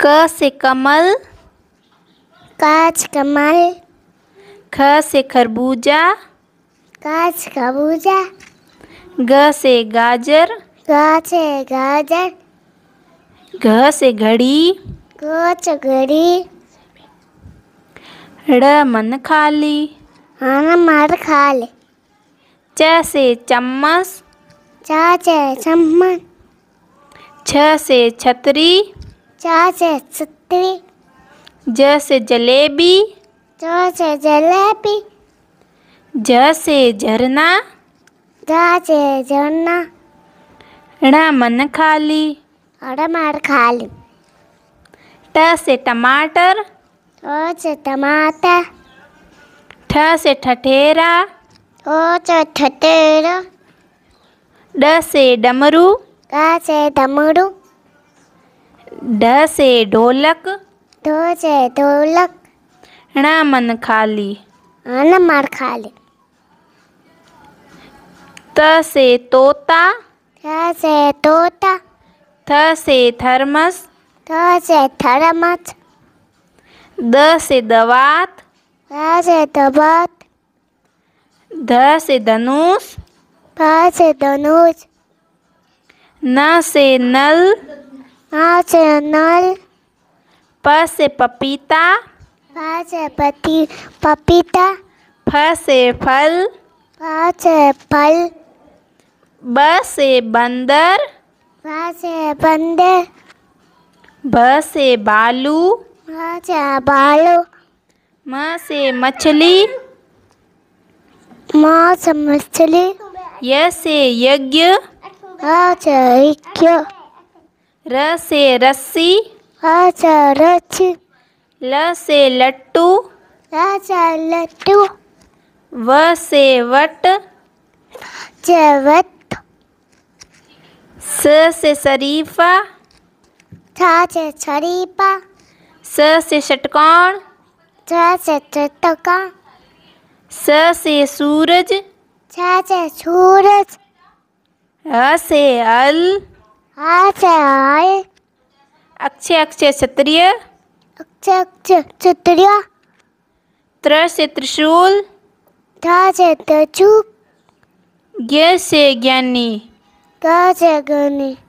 क से कमल काच कमल ख से खरबूजा काच खरबूजा ग से गाजर ग से गाजर घ से घड़ी घ से घड़ी ड़ मन खाली हाँ मर खाली च से चम्मच च से चम्मच छ से छतरी च से छतरी ज से जलेबी ज से जलेबी ज से झरना ज से झरना ण मन खाली अड़ मार खाली ट से टमाटर ओ से टमाटर ठ से ठठेरा ओ से ठठेरा ड से डमरू क से दमड़ू ड से ढोलक ढो से ढोलक ण मन खाली अन मार खाली त से तोता थ से तोता थ से थर्मस थ से थर्मस द से दवात द से दवात ध से धनुष ध से धनुष न से नल आ से नल प से पपीता प से पती पपीता फ से फल प से फल ब से बंदर ब से बंदर ब से बालू ब से बालू म से मछली म से मछली य से यज्ञ से रस्सी आचारच ल से लट्टू लट्टू व से वट वट स से शरीफा था से शरीफा स से षटकोण था से चटका स से सूरज था से सूरज अ से अल आ से आय अक्षय अक्षय क्षत्रिय अक्षय अक्षय क्षत्रिय त्र से त्रिशूल से त्रिशूल ज्ञ से ज्ञानी ग से ज्ञानी